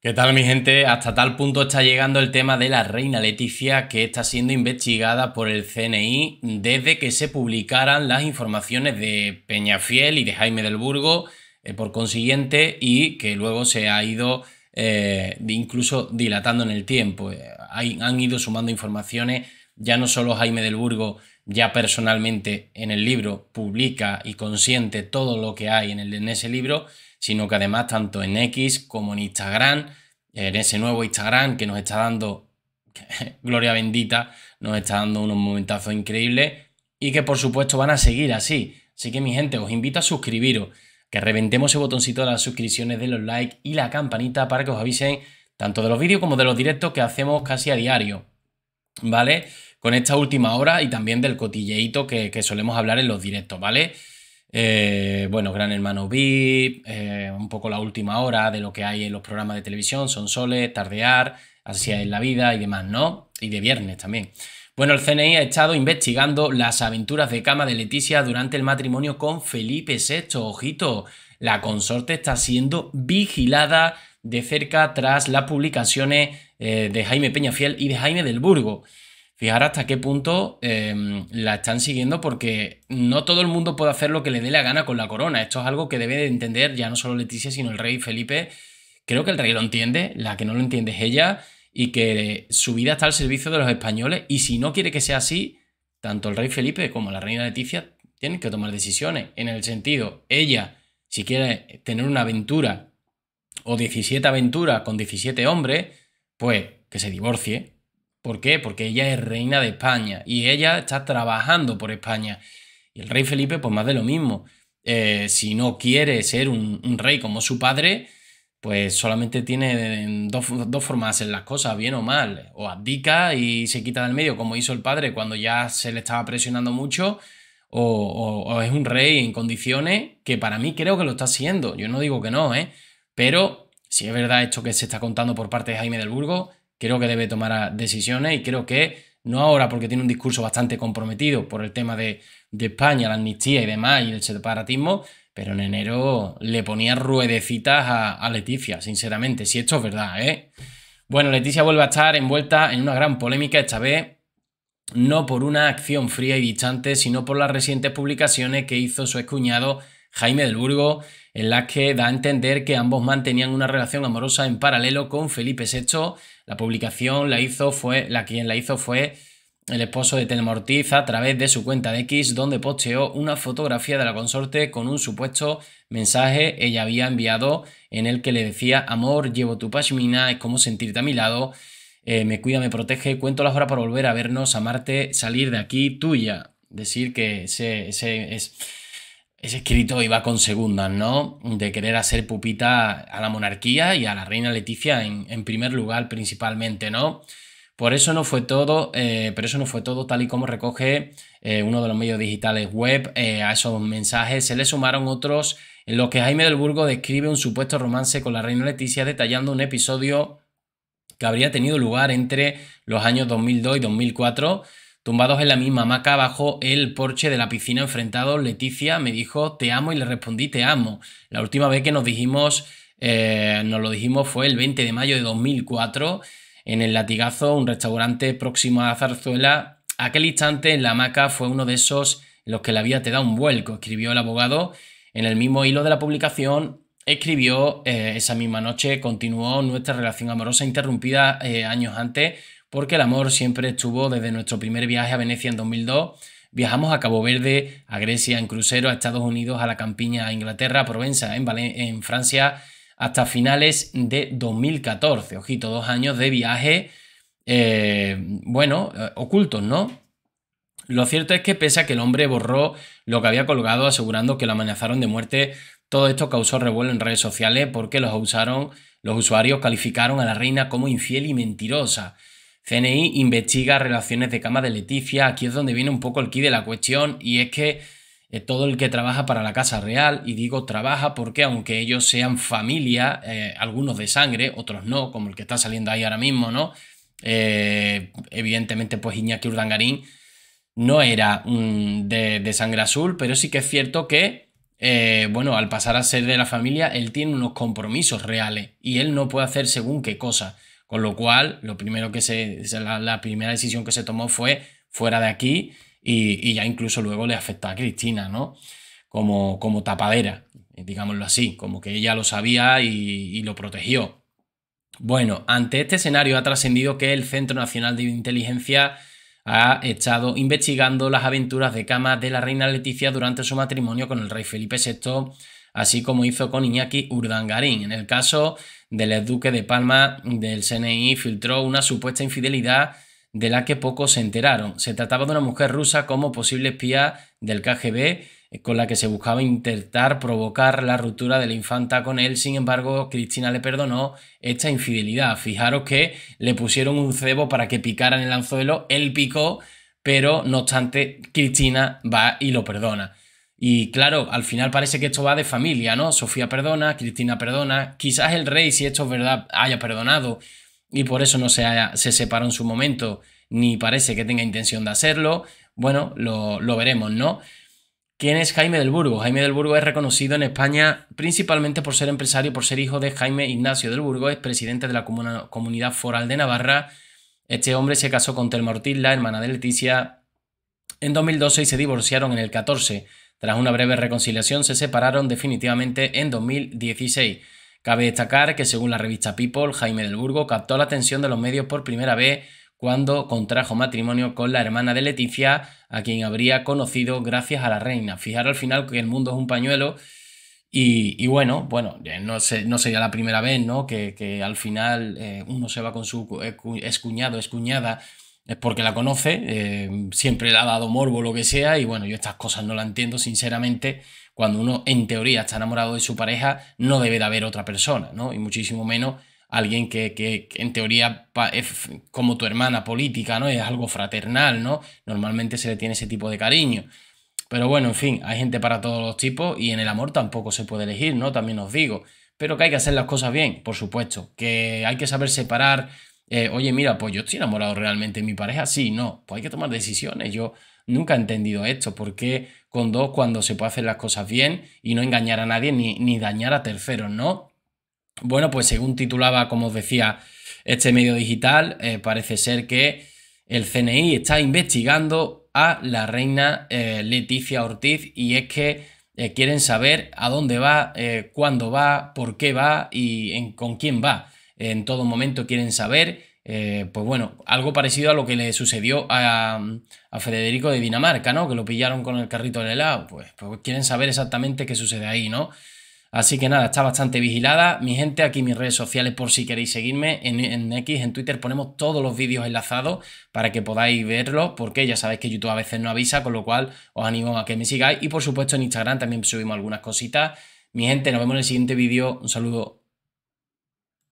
¿Qué tal mi gente? Hasta tal punto está llegando el tema de la reina Leticia que está siendo investigada por el CNI desde que se publicaran las informaciones de Peñafiel y de Jaime del Burgo, eh, por consiguiente, y que luego se ha ido eh, incluso dilatando en el tiempo. Eh, han ido sumando informaciones, ya no solo Jaime del Burgo ya personalmente en el libro publica y consiente todo lo que hay en ese libro, sino que además tanto en X como en Instagram, en ese nuevo Instagram que nos está dando, gloria bendita, nos está dando unos momentazos increíbles y que por supuesto van a seguir así. Así que mi gente, os invito a suscribiros, que reventemos ese botoncito de las suscripciones, de los likes y la campanita para que os avisen tanto de los vídeos como de los directos que hacemos casi a diario. ¿Vale? Con esta última hora y también del cotilleito que, que solemos hablar en los directos, ¿vale? Eh, bueno, Gran Hermano VIP, eh, un poco la última hora de lo que hay en los programas de televisión, Son Soles, Tardear, Así es la vida y demás, ¿no? Y de viernes también. Bueno, el CNI ha estado investigando las aventuras de cama de Leticia durante el matrimonio con Felipe VI. Ojito, la consorte está siendo vigilada de cerca tras las publicaciones eh, de Jaime Peñafiel y de Jaime del Burgo fijar hasta qué punto em, la están siguiendo porque no todo el mundo puede hacer lo que le dé la gana con la corona. Esto es algo que debe de entender ya no solo Leticia, sino el rey Felipe. Creo que el rey lo entiende, la que no lo entiende es ella y que su vida está al servicio de los españoles y si no quiere que sea así, tanto el rey Felipe como la reina Leticia tienen que tomar decisiones en el sentido, ella, si quiere tener una aventura o 17 aventuras con 17 hombres, pues que se divorcie, ¿Por qué? Porque ella es reina de España y ella está trabajando por España. Y el rey Felipe, pues más de lo mismo. Eh, si no quiere ser un, rey como su padre, pues solamente tiene em, dos, formas en hacer las cosas, bien o mal. O abdica y se quita del medio, como hizo el padre cuando ya se le estaba presionando mucho, o, es un rey en condiciones que para mí creo que lo está haciendo. Yo no digo que no, ¿eh? Pero si es verdad esto que se está contando por parte de Jaime del Burgo, Creo que debe tomar decisiones y creo que no ahora porque tiene un discurso bastante comprometido por el tema de, España, la amnistía y demás y el separatismo, pero en enero le ponía ruedecitas a, Leticia, sinceramente, si esto es verdad, ¿eh? Bueno, Leticia vuelve a estar envuelta en una gran polémica, esta vez no por una acción fría y distante, sino por las recientes publicaciones que hizo su excuñado Jaime del Burgo, en las que da a entender que ambos mantenían una relación amorosa en paralelo con Felipe VI. La publicación la hizo fue, la quien la hizo fue el esposo de Telma a través de su cuenta de X, donde posteó una fotografía de la consorte con un supuesto mensaje ella había enviado en el que le decía, amor, llevo tu pashmina, es como sentirte a mi lado, eh, me cuida, me protege, cuento las horas para volver a vernos, amarte, salir de aquí, tuya. Decir que ese, ese es ese escrito iba con segundas, ¿no? De querer hacer pupita a la monarquía y a la reina Leticia en, primer lugar principalmente, ¿no? Por eso no fue todo, eh, eso no fue todo, tal y como recoge eh, uno de los medios digitales web. Eh, a esos mensajes se le sumaron otros en los que Jaime del Burgo describe un supuesto romance con la reina Leticia, detallando un episodio que habría tenido lugar entre los años 2002 y 2004 Tumbados en la misma hamaca bajo el porche de la piscina enfrentados, Leticia me dijo te amo y le respondí te amo. La última vez que nos dijimos, eh, nos lo dijimos fue el 20 de mayo de 2004 en el Latigazo, un restaurante próximo a Zarzuela. Aquel instante en la hamaca fue uno de esos en los que la vida te da un vuelco, escribió el abogado. En el mismo hilo de la publicación escribió eh, esa misma noche, continuó nuestra relación amorosa interrumpida eh, años antes porque el amor siempre estuvo desde nuestro primer viaje a Venecia en 2002. Viajamos a Cabo Verde, a Grecia, en crucero, a Estados Unidos, a la campiña, a Inglaterra, a Provenza, en, Francia, hasta finales de 2014. Ojito, dos años de viaje, eh, bueno, eh, ocultos, ¿no? Lo cierto es que pese a que el hombre borró lo que había colgado asegurando que lo amenazaron de muerte, todo esto causó revuelo en redes sociales porque los, usaron, los usuarios calificaron a la reina como infiel y mentirosa. CNI investiga relaciones de cama de Leticia. Aquí es donde viene un poco el quid de la cuestión y es que eh, todo el que trabaja para la Casa Real, y digo trabaja porque aunque ellos sean familia, eh, algunos de sangre, otros no, como el que está saliendo ahí ahora mismo, ¿no? Eh, evidentemente, pues Iñaki Urdangarín no era de, de, sangre azul, pero sí que es cierto que, bueno, al pasar a ser de la familia, él tiene unos compromisos reales y él no puede hacer según qué cosa. Con lo cual, lo primero que la, primera decisión que se tomó fue fuera de aquí y, ya incluso luego le afectó a Cristina, ¿no? Como, como tapadera, eh, digámoslo así, como que ella lo sabía y, y lo protegió. Bueno, ante este escenario ha trascendido que el Centro Nacional de Inteligencia ha estado investigando las aventuras de cama de la reina Leticia durante su matrimonio con el rey Felipe VI así como hizo con Iñaki Urdangarín. En el caso del duque de Palma del CNI filtró una supuesta infidelidad de la que pocos se enteraron. Se trataba de una mujer rusa como posible espía del KGB eh, con la que se buscaba intentar provocar la ruptura de la infanta con él. Sin embargo, Cristina le perdonó esta infidelidad. Fijaros que le pusieron un cebo para que en el anzuelo, él picó, pero no obstante, Cristina va y lo perdona. Y claro, al final parece que esto va de familia, ¿no? Sofía perdona, Cristina perdona, quizás el rey, si esto es verdad, haya perdonado y por eso no se, se separó en su momento, ni parece que tenga intención de hacerlo. Bueno, lo, veremos, ¿no? ¿Quién es Jaime del Burgo? Jaime del Burgo es reconocido en España principalmente por ser empresario, por ser hijo de Jaime Ignacio del Burgo, es presidente de la comunidad foral de Navarra. Este hombre se casó con Telma Ortiz, la hermana de Leticia, en 2012 y se divorciaron en el 14. Tras una breve reconciliación se separaron definitivamente en 2016. Cabe destacar que según la revista People, Jaime del Burgo captó la atención de los medios por primera vez cuando contrajo matrimonio con la hermana de Leticia, a quien habría conocido gracias a la reina. Fijar al final que el mundo es un pañuelo. Y, bueno, bueno, no, sé no, sería la primera vez, ¿no? Que, al final eh, uno se va con su escuñado eh, es cuñada es porque la conoce, eh, siempre le ha dado morbo lo que sea y bueno, yo estas cosas no las entiendo sinceramente. Cuando uno en teoría está enamorado de su pareja, no debe de haber otra persona, ¿no? Y muchísimo menos alguien que, en teoría es como tu hermana política, ¿no? Es algo fraternal, ¿no? Normalmente se le tiene ese tipo de cariño. Pero bueno, en fin, hay gente para todos los tipos y en el amor tampoco se puede elegir, ¿no? También os digo. Pero que hay que hacer las cosas bien, por supuesto. Que hay que saber separar eh, oye, mira, pues yo estoy enamorado realmente de mi pareja, sí, no, pues hay que tomar decisiones. Yo nunca he entendido esto, porque con dos cuando se puede hacer las cosas bien y no engañar a nadie ni, dañar a terceros, ¿no? Bueno, pues según titulaba, como os decía, este medio digital, eh, parece ser que el CNI está investigando a la reina eh, Leticia Ortiz y es que quieren saber a dónde va, cuándo va, por qué va y con quién va en todo momento quieren saber, eh, pues bueno, algo parecido a lo que le sucedió a, Federico de Dinamarca, ¿no? Que lo pillaron con el carrito de helado, pues, pues, quieren saber exactamente qué sucede ahí, ¿no? Así que nada, está bastante vigilada. Mi gente, aquí mis redes sociales por si queréis seguirme. En, en, X, en Twitter ponemos todos los vídeos enlazados para que podáis verlos, porque ya sabéis que YouTube a veces no avisa, con lo cual os animo a que me sigáis. Y por supuesto en Instagram también subimos algunas cositas. Mi gente, nos vemos en el siguiente vídeo. Un saludo.